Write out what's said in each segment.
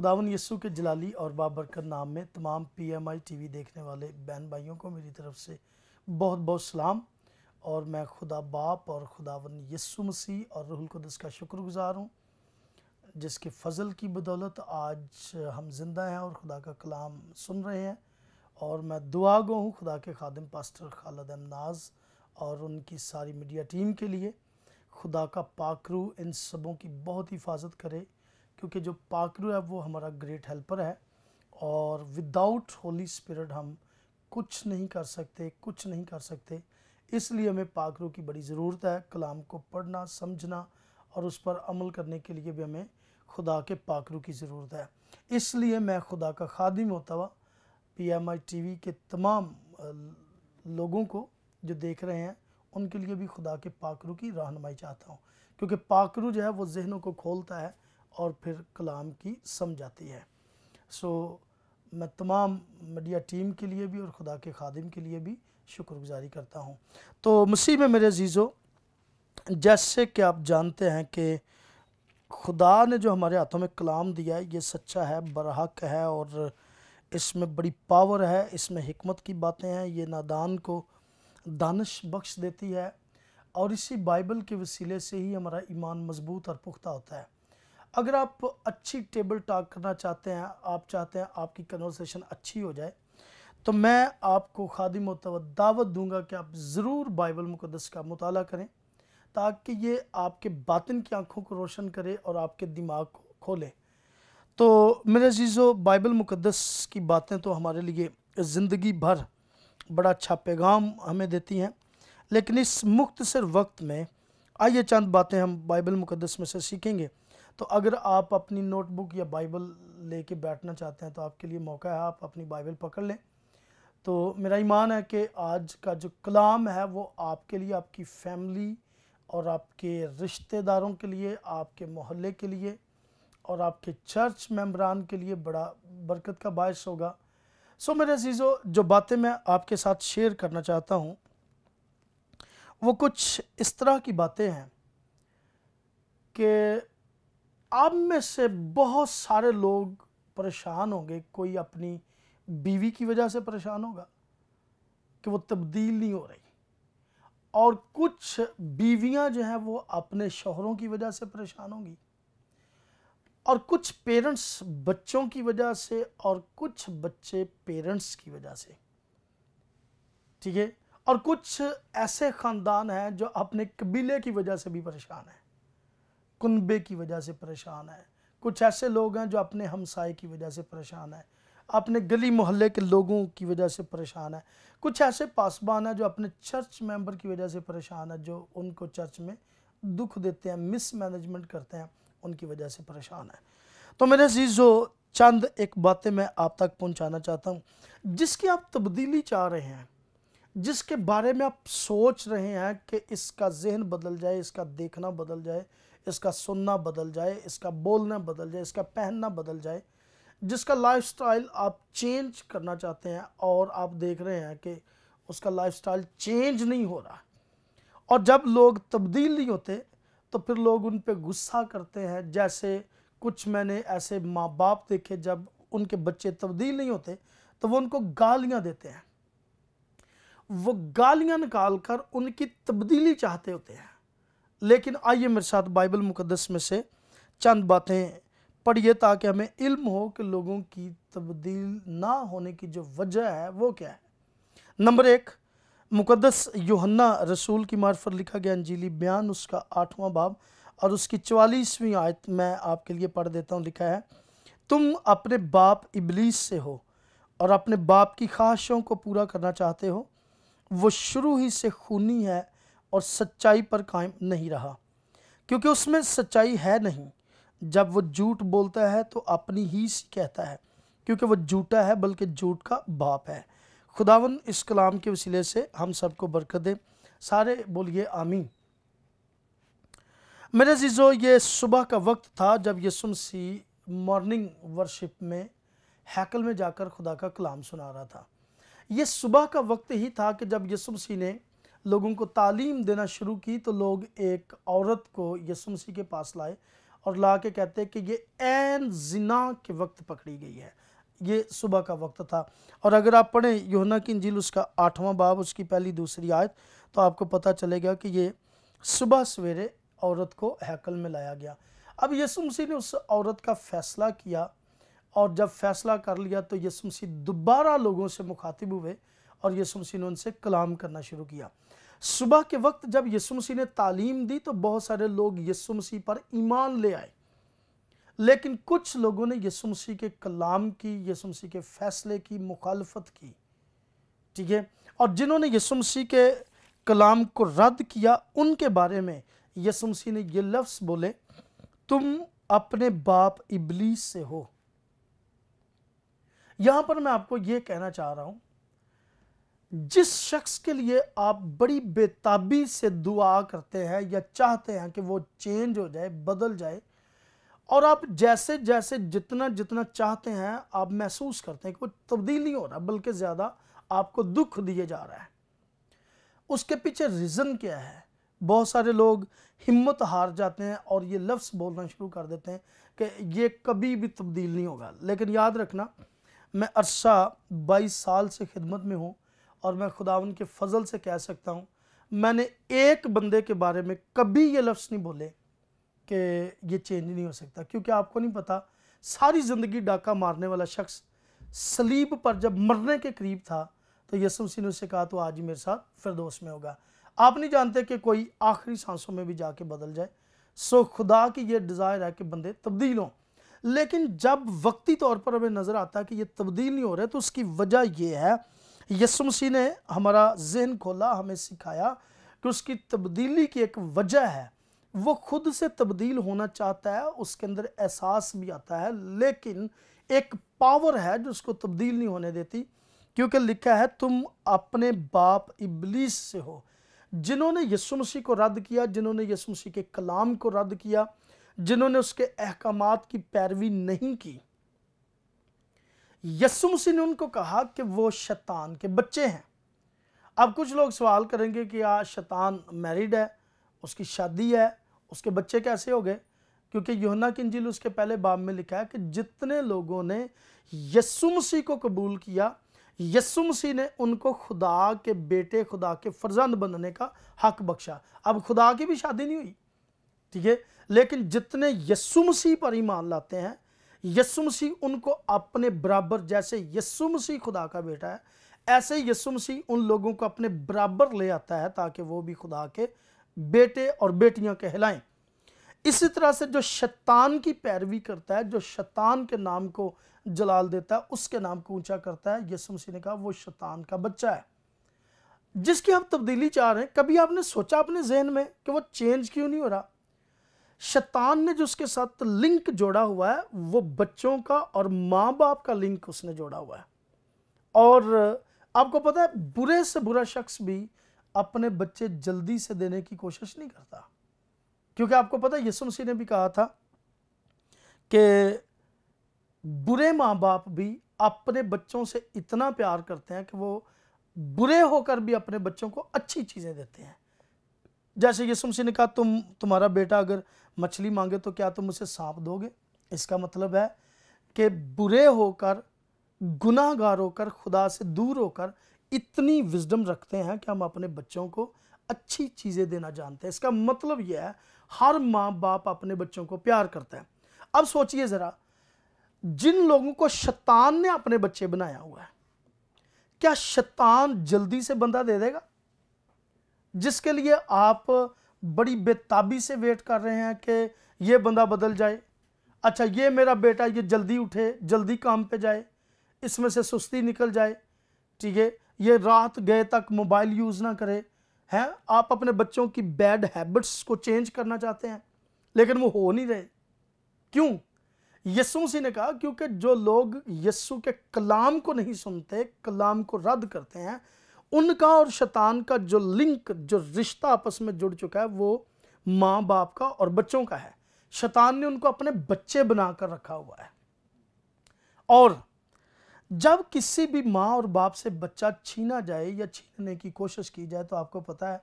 खुदावन यस्सु के जलाली और बाबरकत नाम में तमाम पीएमआई टीवी देखने वाले बहन भाइयों को मेरी तरफ से बहुत बहुत सलाम और मैं खुदा बाप और खुदावन यस्सु मसीह और रहुल कुदस का शुक्रगुजार हूँ जिसके फजल की बदौलत आज हम जिंदा हैं और खुदा का कलाम सुन रहे हैं और मैं दुआ गो हूँ खुदा के खादम पास्टर खालद अमनाज और उनकी सारी मीडिया टीम के लिए खुदा का पाकरू इन सबों की बहुत हिफाजत करे क्योंकि जो पाकरू है वो हमारा ग्रेट हेल्पर है और विदाउट होली स्पिरिट हम कुछ नहीं कर सकते कुछ नहीं कर सकते इसलिए हमें पाकरू की बड़ी ज़रूरत है कलाम को पढ़ना समझना और उस पर अमल करने के लिए भी हमें खुदा के पाकरू की ज़रूरत है इसलिए मैं खुदा का खादिम होता हुआ P M I T V के तमाम लोगों को जो देख रहे हैं उनके लिए भी खुदा के पाकरू की रहनमाई चाहता हूँ क्योंकि पाकरू जो है वो जहनों को खोलता है और फिर कलाम की समझ आती है सो मैं तमाम मीडिया टीम के लिए भी और खुदा के खादिम के लिए भी शुक्रगुजारी करता हूँ तो मसीह में मेरे अजीज़ों जैसे कि आप जानते हैं कि खुदा ने जो हमारे हाथों में कलाम दिया है ये सच्चा है बरहक है और इसमें बड़ी पावर है इसमें हमत की बातें हैं ये नादान को दानश बख्श देती है और इसी बाइबल के वसीले से ही हमारा ईमान मजबूत और पुख्ता होता है अगर आप अच्छी टेबल टॉक करना चाहते हैं आप चाहते हैं आपकी कन्वर्सेशन अच्छी हो जाए तो मैं आपको खादिम दावत दूंगा कि आप ज़रूर बाइबल मुकदस का मताल करें ताकि ये आपके बातिन की आंखों को रोशन करे और आपके दिमाग को खोले तो मेरे जीज़ो बाइबल मुकदस की बातें तो हमारे लिए ज़िंदगी भर बड़ा अच्छा पैगाम हमें देती हैं लेकिन इस मुख्तसर वक्त में आइए चंद बातें हम बाइबल मुकदस में से सीखेंगे तो अगर आप अपनी नोटबुक या बाइबल लेके बैठना चाहते हैं तो आपके लिए मौका है आप अपनी बाइबल पकड़ लें तो मेरा ईमान है कि आज का जो कलाम है वो आपके लिए आपकी फैमिली और आपके रिश्तेदारों के लिए आपके मोहल्ले के लिए और आपके चर्च मेम्बरान के लिए बड़ा बरकत का बायस होगा सो मेरे अजीज़ो जो बातें मैं आपके साथ शेयर करना चाहता हूँ वो कुछ इस तरह की बातें हैं कि आप में से बहुत सारे लोग परेशान होंगे कोई अपनी बीवी की वजह से परेशान होगा कि वो तब्दील नहीं हो रही और कुछ बीवियां जो हैं वो अपने शोहरों की वजह से परेशान होंगी और कुछ पेरेंट्स बच्चों की वजह से और कुछ बच्चे पेरेंट्स की वजह से ठीक है और कुछ ऐसे ख़ानदान हैं जो अपने कबीले की वजह से भी परेशान हैं कुनबे की वजह से परेशान है कुछ ऐसे लोग हैं जो अपने हमसाए की वजह से परेशान है अपने गली मोहल्ले के लोगों की वजह से परेशान है कुछ ऐसे पासबान हैं जो अपने चर्च मेंबर की वजह से परेशान है जो उनको चर्च में दुख देते हैं मिस मैनेजमेंट करते हैं उनकी वजह से परेशान है तो मेरे जो चंद एक बातें मैं आप तक पहुंचाना चाहता हूं जिसकी आप तब्दीली चाह रहे हैं जिसके बारे में आप सोच रहे हैं कि इसका जहन बदल जाए इसका देखना बदल जाए इसका सुनना बदल जाए इसका बोलना बदल जाए इसका पहनना बदल जाए जिसका लाइफस्टाइल आप चेंज करना चाहते हैं और आप देख रहे हैं कि उसका लाइफस्टाइल चेंज नहीं हो रहा और जब लोग तब्दील नहीं होते तो फिर लोग उन पर गुस्सा करते हैं जैसे कुछ मैंने ऐसे माँ बाप देखे जब उनके बच्चे तब्दील नहीं होते तो वो उनको गालियाँ देते हैं वो गालियाँ निकाल कर उनकी तब्दीली चाहते होते हैं लेकिन आइए मेरे साथ बाइबल मुकदस में से चंद बातें पढ़िए ताकि हमें इल्म हो कि लोगों की तब्दील ना होने की जो वजह है वो क्या है नंबर एक मुकदस योहन्ना रसूल की मार्फत लिखा गया अंजीली बयान उसका आठवां बाब और उसकी चवालीसवीं आयत मैं आपके लिए पढ़ देता हूँ लिखा है तुम अपने बाप इबलीस से हो और अपने बाप की ख्वाहिशों को पूरा करना चाहते हो वो शुरू ही से खूनी है और सच्चाई पर कायम नहीं रहा क्योंकि उसमें सच्चाई है नहीं जब वो झूठ बोलता है तो अपनी ही कहता है क्योंकि वो झूठा है बल्कि झूठ का बाप है खुदावन इस कलाम के वसीले से हम सबको बरकत दें सारे बोलिए आमीन मेरे जीजो ये सुबह का वक्त था जब यसुमसी मॉर्निंग वर्शिप में हैकल में जाकर खुदा का कलाम सुना रहा था ये सुबह का वक्त ही था कि जब यसुमसी ने लोगों को तालीम देना शुरू की तो लोग एक औरत को यसुमसी के पास लाए और ला के कहते कि ये एन जिना के वक्त पकड़ी गई है ये सुबह का वक्त था और अगर आप पढ़ें योना की इंजील उसका आठवां बाब उसकी पहली दूसरी आयत तो आपको पता चलेगा कि ये सुबह सवेरे औरत को हैकल में लाया गया अब यसुमसी ने उस औरत का फ़ैसला किया और जब फैसला कर लिया तो यसुमसी दोबारा लोगों से मुखातिब हुए और यसुमसी ने उनसे कलाम करना शुरू किया सुबह के वक्त जब यसु मसीह ने तालीम दी तो बहुत सारे लोग यसु मसीह पर ईमान ले आए लेकिन कुछ लोगों ने यसु मसीह के कलाम की यसु मसीह के फैसले की मुखालफत की ठीक है और जिन्होंने यसु मसीह के कलाम को रद्द किया उनके बारे में यसु मसीह ने ये लफ्स बोले तुम अपने बाप इबलीस से हो यहां पर मैं आपको यह कहना चाह रहा हूं जिस शख्स के लिए आप बड़ी बेताबी से दुआ करते हैं या चाहते हैं कि वो चेंज हो जाए बदल जाए और आप जैसे जैसे जितना जितना चाहते हैं आप महसूस करते हैं कि वो तब्दील नहीं हो रहा बल्कि ज़्यादा आपको दुख दिए जा रहा है उसके पीछे रीज़न क्या है बहुत सारे लोग हिम्मत हार जाते हैं और ये लफ्ज़ बोलना शुरू कर देते हैं कि ये कभी भी तब्दील नहीं होगा लेकिन याद रखना मैं अरसा बाईस साल से खिदमत में हूँ और मैं खुदा के फ़ज़ल से कह सकता हूँ मैंने एक बंदे के बारे में कभी ये लफ्ज़ नहीं बोले कि ये चेंज नहीं हो सकता क्योंकि आपको नहीं पता सारी ज़िंदगी डाका मारने वाला शख्स सलीब पर जब मरने के करीब था तो यसम सिंह ने उससे कहा तो आज ही मेरे साथ फिरदोस में होगा आप नहीं जानते कि कोई आखिरी सांसों में भी जाके बदल जाए सो खुदा की ये डिज़ायर है कि बंदे तब्दील हों लेकिन जब वक्ती तौर पर हमें नज़र आता है कि ये तब्दील नहीं हो रहा है तो उसकी वजह यह है यसु मसीह ने हमारा जहन खोला हमें सिखाया कि उसकी तब्दीली की एक वजह है वो खुद से तब्दील होना चाहता है उसके अंदर एहसास भी आता है लेकिन एक पावर है जो उसको तब्दील नहीं होने देती क्योंकि लिखा है तुम अपने बाप इबलीस से हो जिन्होंने यसु मसीह को रद्द किया जिन्होंने यसु मसीह के कलाम को रद्द किया जिन्होंने उसके अहकाम की पैरवी नहीं की यस्सु मसीह ने उनको कहा कि वो शैतान के बच्चे हैं अब कुछ लोग सवाल करेंगे कि यार शैतान मैरिड है उसकी शादी है उसके बच्चे कैसे हो गए क्योंकि योना की इंजिल उसके पहले बाब में लिखा है कि जितने लोगों ने यस्सु मसीह को कबूल किया यस्सु मसीह ने उनको खुदा के बेटे खुदा के फर्जंद बनने का हक बख्शा अब खुदा की भी शादी नहीं हुई ठीक है लेकिन जितने यस्सु मसीह पर ईमान लाते हैं यस्सु मसीह उनको अपने बराबर जैसे यस्सु मसीह खुदा का बेटा है ऐसे यस्सु मसीह उन लोगों को अपने बराबर ले आता है ताकि वो भी खुदा के बेटे और बेटियां कहलाएं इसी तरह से जो शैतान की पैरवी करता है जो शैतान के नाम को जलाल देता है उसके नाम को ऊंचा करता है यीशु मसीह ने कहा वो शैतान का बच्चा है जिसकी हम तब्दीली चाह रहे हैं कभी आपने सोचा अपने जहन में कि वो चेंज क्यों नहीं हो रहा शैतान ने जो उसके साथ लिंक जोड़ा हुआ है वो बच्चों का और माँ बाप का लिंक उसने जोड़ा हुआ है और आपको पता है बुरे से बुरा शख्स भी अपने बच्चे जल्दी से देने की कोशिश नहीं करता क्योंकि आपको पता है यसु मसीह ने भी कहा था कि बुरे माँ बाप भी अपने बच्चों से इतना प्यार करते हैं कि वो बुरे होकर भी अपने बच्चों को अच्छी चीज़ें देते हैं जैसे यीशु मसीह ने कहा तुम तुम्हारा बेटा अगर मछली मांगे तो क्या तुम उसे सांप दोगे इसका मतलब है कि बुरे होकर गुनाहगार होकर खुदा से दूर होकर इतनी विजडम रखते हैं कि हम अपने बच्चों को अच्छी चीज़ें देना जानते हैं इसका मतलब यह है हर माँ बाप अपने बच्चों को प्यार करता है अब सोचिए ज़रा जिन लोगों को शैतान ने अपने बच्चे बनाया हुआ है क्या शैतान जल्दी से बंदा दे देगा जिसके लिए आप बड़ी बेताबी से वेट कर रहे हैं कि ये बंदा बदल जाए अच्छा ये मेरा बेटा ये जल्दी उठे जल्दी काम पे जाए इसमें से सुस्ती निकल जाए ठीक है ये रात गए तक मोबाइल यूज़ ना करे हैं आप अपने बच्चों की बैड हैबिट्स को चेंज करना चाहते हैं लेकिन वो हो नहीं रहे क्यों यस्सु मसीह ने कहा क्योंकि जो लोग यस्सु के कलाम को नहीं सुनते कलाम को रद्द करते हैं उनका और शैतान का जो लिंक जो रिश्ता आपस में जुड़ चुका है वो माँ बाप का और बच्चों का है शैतान ने उनको अपने बच्चे बना कर रखा हुआ है और जब किसी भी माँ और बाप से बच्चा छीना जाए या छीनने की कोशिश की जाए तो आपको पता है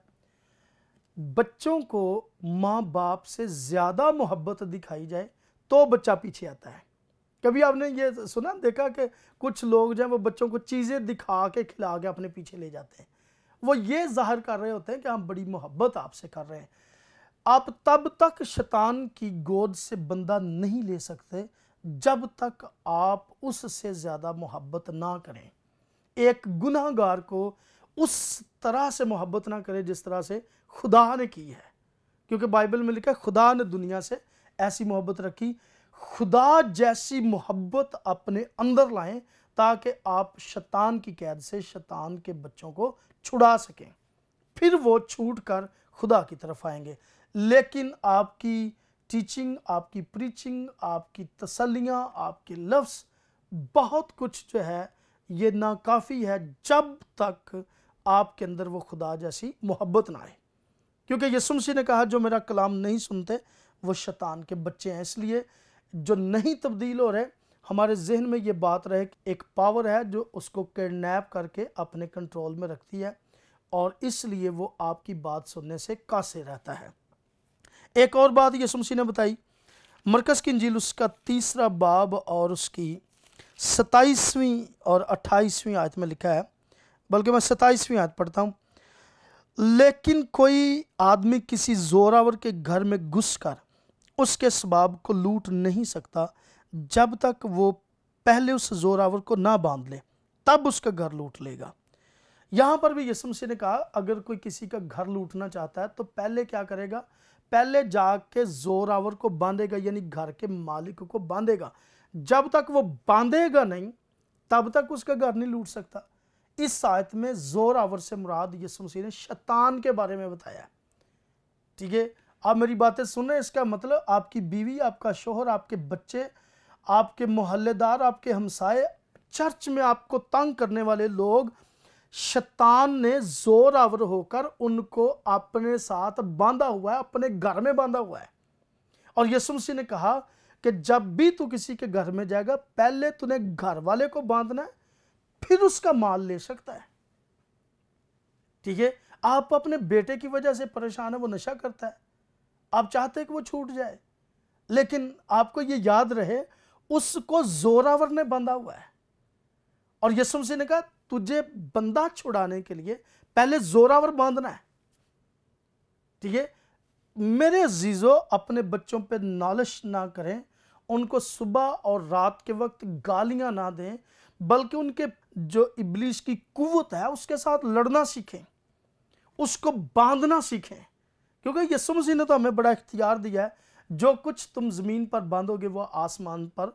बच्चों को माँ बाप से ज़्यादा मोहब्बत दिखाई जाए तो बच्चा पीछे आता है कभी आपने ये सुना देखा कि कुछ लोग जो हैं वो बच्चों को चीज़ें दिखा के खिला के अपने पीछे ले जाते हैं वो ये जाहिर कर रहे होते हैं कि हम बड़ी मोहब्बत आपसे कर रहे हैं आप तब तक शैतान की गोद से बंदा नहीं ले सकते जब तक आप उससे ज़्यादा मोहब्बत ना करें एक गुनाहगार को उस तरह से मोहब्बत ना करें जिस तरह से खुदा ने की है क्योंकि बाइबल में लिखा है खुदा ने दुनिया से ऐसी मोहब्बत रखी खुदा जैसी मोहब्बत अपने अंदर लाएं ताकि आप शैतान की कैद से शैतान के बच्चों को छुड़ा सकें फिर वो छूट कर खुदा की तरफ आएंगे लेकिन आपकी टीचिंग आपकी प्रीचिंग आपकी तसलियाँ आपके लफ्स बहुत कुछ जो है ये नाकाफ़ी है जब तक आपके अंदर वो खुदा जैसी मोहब्बत ना आए क्योंकि यसुमसी ने कहा जो मेरा कलाम नहीं सुनते वो शैतान के बच्चे हैं इसलिए जो नहीं तब्दील हो रहे हमारे जहन में ये बात रहे एक पावर है जो उसको किडनैप करके अपने कंट्रोल में रखती है और इसलिए वो आपकी बात सुनने से कासे रहता है एक और बात यसुम ने बताई मरकज़ की इंजील उसका तीसरा बाब और उसकी सताईसवीं और अट्ठाईसवीं आयत में लिखा है बल्कि मैं सताईसवीं आयत पढ़ता हूँ लेकिन कोई आदमी किसी जोरावर के घर में घुस कर उसके सबाब को लूट नहीं सकता जब तक वो पहले उस जोरावर को ना बांध ले तब उसका घर लूट लेगा यहाँ पर भी यसम ने कहा अगर कोई किसी का घर लूटना चाहता है तो पहले क्या करेगा पहले जाके जोरावर को बांधेगा यानी घर के मालिक को बांधेगा जब तक वो बांधेगा नहीं तब तक उसका घर नहीं लूट सकता इस साथ में जोरावर से मुराद यसमसी ने शैतान के बारे में बताया ठीक है आप मेरी बातें सुन रहे हैं इसका मतलब आपकी बीवी आपका शोहर आपके बच्चे आपके मोहल्लेदार आपके हमसाए चर्च में आपको तंग करने वाले लोग शैतान ने जोर आवर होकर उनको अपने साथ बांधा हुआ है अपने घर में बांधा हुआ है और यसु मसीह ने कहा कि जब भी तू किसी के घर में जाएगा पहले तूने घर वाले को बांधना है फिर उसका माल ले सकता है ठीक है आप अपने बेटे की वजह से परेशान है वो नशा करता है आप चाहते कि वो छूट जाए लेकिन आपको ये याद रहे उसको जोरावर ने बंधा हुआ है और यसुम मसीह ने कहा तुझे बंदा छुड़ाने के लिए पहले जोरावर बांधना है ठीक है मेरे जीजो अपने बच्चों पे नालिश ना करें उनको सुबह और रात के वक्त गालियां ना दें बल्कि उनके जो इबलीस की कुवत है उसके साथ लड़ना सीखें उसको बांधना सीखें क्योंकि यसु मसीह ने तो हमें बड़ा इख्तियार दिया है जो कुछ तुम ज़मीन पर बांधोगे वो आसमान पर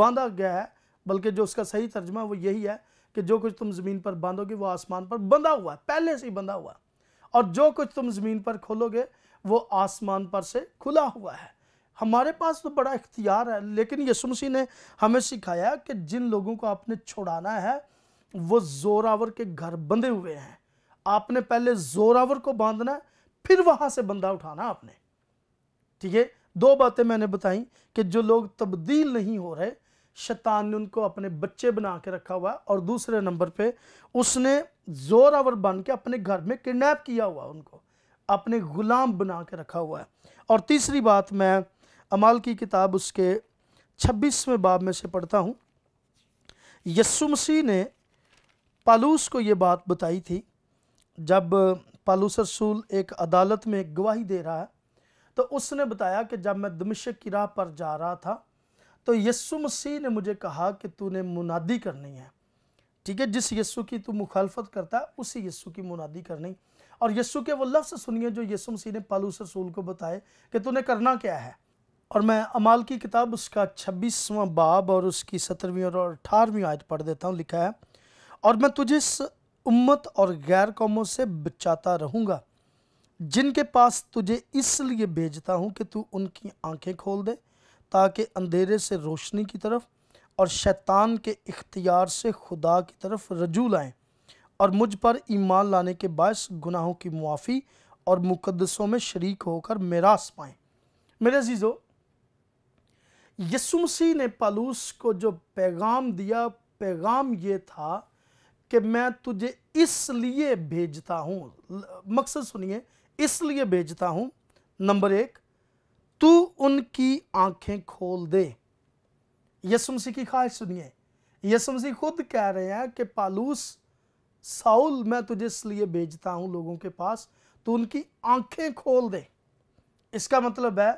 बांधा गया है बल्कि जो उसका सही तर्जमा वो यही है कि जो कुछ तुम ज़मीन पर बांधोगे वो आसमान पर बंधा हुआ है पहले से ही बंधा हुआ है और जो कुछ तुम ज़मीन पर खोलोगे वो आसमान पर से खुला हुआ है हमारे पास तो बड़ा इख्तियार है लेकिन यसु मसीह ने हमें सिखाया कि जिन लोगों को आपने छुड़ाना है वो जोरावर के घर बंधे हुए हैं आपने पहले जोरावर को बांधना है फिर वहाँ से बंदा उठाना आपने ठीक है दो बातें मैंने बताई कि जो लोग तब्दील नहीं हो रहे शैतान ने उनको अपने बच्चे बना के रखा हुआ है और दूसरे नंबर पे उसने जोरावर बन के अपने घर में किडनैप किया हुआ उनको अपने गुलाम बना के रखा हुआ है और तीसरी बात मैं अमाल की किताब उसके छब्बीसवें बाब में से पढ़ता हूँ यस्सु मसीह ने पालूस को ये बात बताई थी जब पालूस रसूल एक अदालत में गवाही दे रहा है तो उसने बताया कि जब मैं दमिश की राह पर जा रहा था तो यस्सु मसीह ने मुझे कहा कि तूने मुनादी करनी है ठीक है जिस यस्सु की तू मुखालफत करता है उसी यस्सु की मुनादी करनी और यस्सु के वो लफ्ज़ सुनिए जो यस्सु मसीह ने पालूस रसूल को बताए कि तूने करना क्या है और मैं अमाल की किताब उसका छब्बीसवां बाब और उसकी सत्रहवीं और अठारहवीं आयत पढ़ देता हूँ लिखा है और मैं तुझे उम्मत और गैर कौमों से बचाता रहूँगा जिनके पास तुझे इसलिए भेजता हूँ कि तू उनकी आंखें खोल दे ताकि अंधेरे से रोशनी की तरफ और शैतान के इख्तियार से खुदा की तरफ रजू लाएँ और मुझ पर ईमान लाने के बायस गुनाहों की मुआफ़ी और मुकदसों में शरीक होकर मेरास पाएँ मेरे जीजो यसुमसी ने पालूस को जो पैगाम दिया पैगाम ये था कि मैं तुझे इसलिए भेजता हूँ मकसद सुनिए इसलिए भेजता हूँ नंबर एक तू उनकी आंखें खोल दे यसुमसी की ख्वाहिश सुनिए यसुमसी खुद कह रहे हैं कि पालूस साउल मैं तुझे इसलिए भेजता हूँ लोगों के पास तो उनकी आंखें खोल दे इसका मतलब है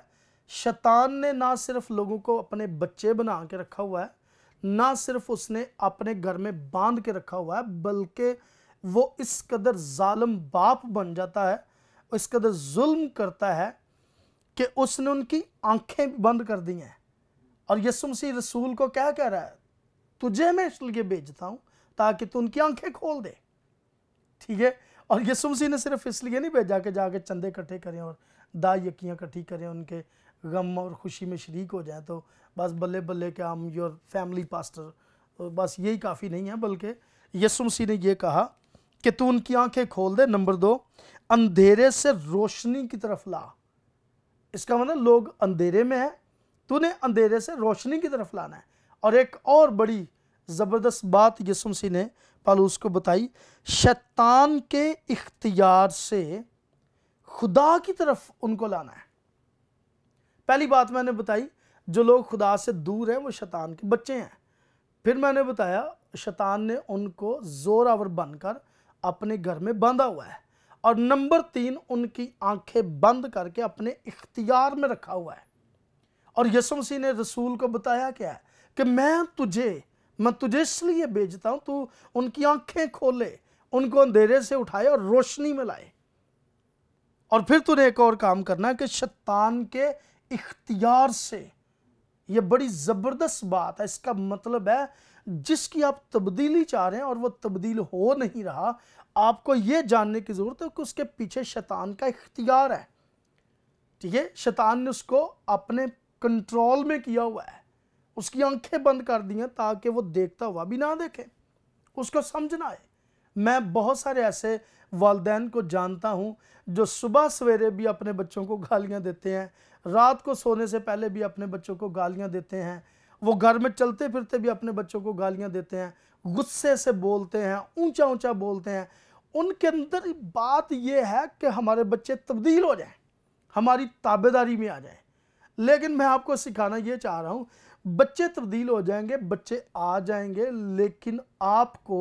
शैतान ने ना सिर्फ लोगों को अपने बच्चे बना के रखा हुआ है ना सिर्फ उसने अपने घर में बांध के रखा हुआ है बल्कि वो इस कदर जालम बाप बन जाता है इस कदर जुल्म करता है कि उसने उनकी आंखें बंद कर दी हैं और यसु मसीह रसूल को क्या कह रहा है तुझे मैं इसलिए भेजता हूँ ताकि तू उनकी आंखें खोल दे ठीक है और यसु मसीह ने सिर्फ इसलिए नहीं भेजा कि जाके चंदे इकट्ठे करें और दा यकियाँ इकट्ठी करें उनके गम और खुशी में शरीक हो जाए तो बस बल्ले बल्ले के हम योर फैमिली पास्टर तो बस यही काफ़ी नहीं है बल्कि यसु मसीह ने यह कहा कि तू उनकी आंखें खोल दे नंबर दो अंधेरे से रोशनी की तरफ ला इसका मतलब लोग अंधेरे में हैं तूने अंधेरे से रोशनी की तरफ लाना है और एक और बड़ी ज़बरदस्त बात यसु मसीह ने पालूस को बताई शैतान के इख्तियार से खुदा की तरफ उनको लाना है पहली बात मैंने बताई जो लोग खुदा से दूर हैं वो शैतान के बच्चे हैं फिर मैंने बताया शैतान ने उनको ज़ोरावर बनकर अपने घर में बांधा हुआ है और नंबर तीन उनकी आंखें बंद करके अपने इख्तियार में रखा हुआ है और यसु मसीह ने रसूल को बताया क्या है कि मैं तुझे मैं तुझे इसलिए भेजता हूँ तू उनकी आंखें खोले उनको अंधेरे से उठाए और रोशनी में लाए और फिर तुझे एक और काम करना है कि शैतान के इख्तियार से यह बड़ी ज़बरदस्त बात है इसका मतलब है जिसकी आप तब्दीली चाह रहे हैं और वह तब्दील हो नहीं रहा आपको ये जानने की ज़रूरत है कि उसके पीछे शैतान का इख्तियार है ठीक है शैतान ने उसको अपने कंट्रोल में किया हुआ है उसकी आंखें बंद कर दी हैं ताकि वो देखता हुआ भी ना देखे उसको समझ ना आए मैं बहुत सारे ऐसे वालदेन को जानता हूँ जो सुबह सवेरे भी अपने बच्चों को गालियाँ देते हैं रात को सोने से पहले भी अपने बच्चों को गालियाँ देते हैं वो घर में चलते फिरते भी अपने बच्चों को गालियाँ देते हैं गुस्से से बोलते हैं ऊंचा ऊंचा बोलते हैं उनके अंदर बात यह है कि हमारे बच्चे तब्दील हो जाएं हमारी ताबेदारी में आ जाएं लेकिन मैं आपको सिखाना ये चाह रहा हूँ बच्चे तब्दील हो जाएंगे बच्चे आ जाएंगे लेकिन आपको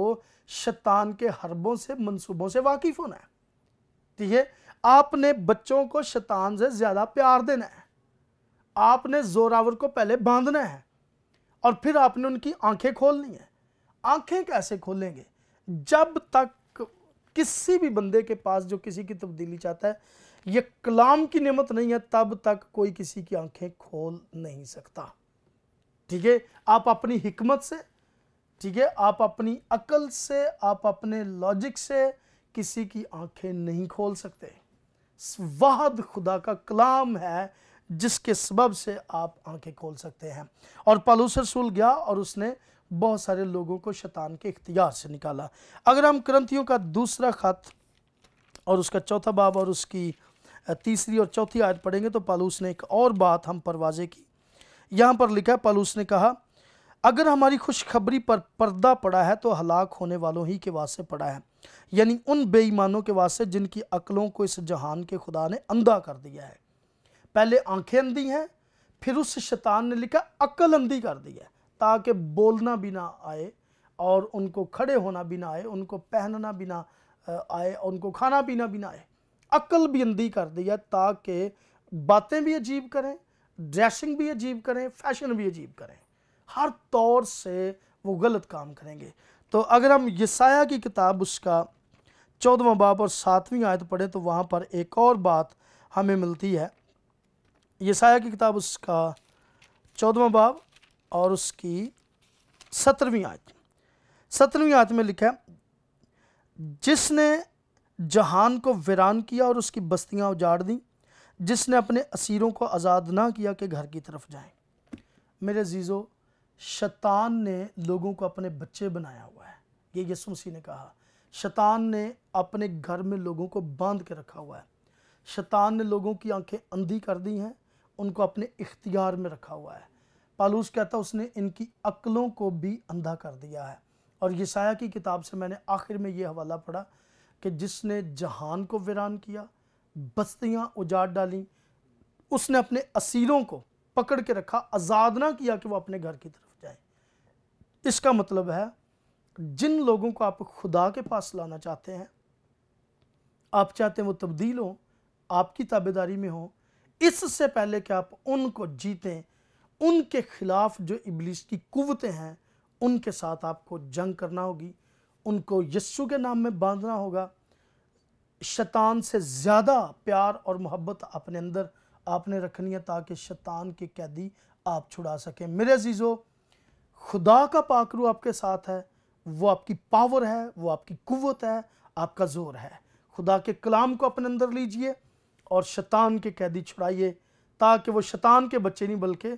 शैतान के हरबों से मंसूबों से वाकिफ होना है ठीक है आपने बच्चों को शैतान से ज़्यादा प्यार देना है आपने जोरावर को पहले बांधना है और फिर आपने उनकी आंखें खोलनी है आंखें कैसे खोलेंगे जब तक किसी भी बंदे के पास जो किसी की तब्दीली चाहता है यह कलाम की नेमत नहीं है तब तक कोई किसी की आंखें खोल नहीं सकता ठीक है आप अपनी हिकमत से ठीक है आप अपनी अकल से आप अपने लॉजिक से किसी की आंखें नहीं खोल सकते वाहद खुदा का कलाम है जिसके सबब से आप आंखें खोल सकते हैं और पालूस रसूल गया और उसने बहुत सारे लोगों को शैतान के इख्तियार से निकाला अगर हम क्रंथियों का दूसरा खत और उसका चौथा बाब और उसकी तीसरी और चौथी आयत पढ़ेंगे तो पालूस ने एक और बात हम पर की यहाँ पर लिखा है पलूस ने कहा अगर हमारी खुशखबरी पर पर्दा पड़ा है तो हलाक होने वालों ही के वास्ते पड़ा है यानी उन बेईमानों के वास्ते जिनकी अकलों को इस जहान के खुदा ने अंधा कर दिया है पहले आंखें अंधी हैं फिर उस शैतान ने लिखा अकल अंधी कर दी है ताकि बोलना भी ना आए और उनको खड़े होना भी ना आए उनको पहनना भी ना आए उनको खाना पीना भी ना आए अकल भी अंधी कर दी है ताकि बातें भी अजीब करें ड्रेसिंग भी अजीब करें फैशन भी अजीब करें हर तौर से वो गलत काम करेंगे तो अगर हम यसाया की किताब उसका चौदहवा बाप और सातवीं आयत पढ़ें तो वहाँ पर एक और बात हमें मिलती है यसाया की किताब उसका चौदहवा बाब और उसकी सत्रहवीं आयत सत्रहवीं आयत में लिखा है जिसने जहान को वीरान किया और उसकी बस्तियाँ उजाड़ दी जिसने अपने असीरों को आज़ाद ना किया कि घर की तरफ जाएं मेरे जीजो शैतान ने लोगों को अपने बच्चे बनाया हुआ है ये यसु मसीह ने कहा शैतान ने अपने घर में लोगों को बांध के रखा हुआ है शैतान ने लोगों की आंखें अंधी कर दी हैं उनको अपने इख्तियार में रखा हुआ है पालूस कहता उसने इनकी अक्लों को भी अंधा कर दिया है और यसाया की किताब से मैंने आखिर में ये हवाला पढ़ा कि जिसने जहान को वीरान किया बस्तियाँ उजाड़ डाली उसने अपने असीलों को पकड़ के रखा आज़ाद ना किया कि वो अपने घर की तरफ जाए इसका मतलब है जिन लोगों को आप खुदा के पास लाना चाहते हैं आप चाहते हैं वो तब्दील हो आपकी ताबेदारी में हो इससे पहले कि आप उनको जीतें उनके ख़िलाफ़ जो इबलीस की कुवतें हैं उनके साथ आपको जंग करना होगी उनको यस्सु के नाम में बांधना होगा शैतान से ज़्यादा प्यार और मोहब्बत अपने अंदर आपने रखनी है ताकि शैतान के कैदी आप छुड़ा सकें मेरे अजीज़ों खुदा का पाखरू आपके साथ है वो आपकी पावर है वो आपकी कुवत है आपका ज़ोर है खुदा के कलाम को अपने अंदर लीजिए और शैतान के कैदी छुड़ाइए ताकि वो शैतान के बच्चे नहीं बल्कि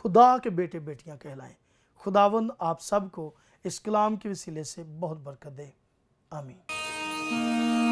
खुदा के बेटे बेटियां कहलाएं खुदावंद आप सबको इस कलाम के वसीले से बहुत बरकत दे आमीन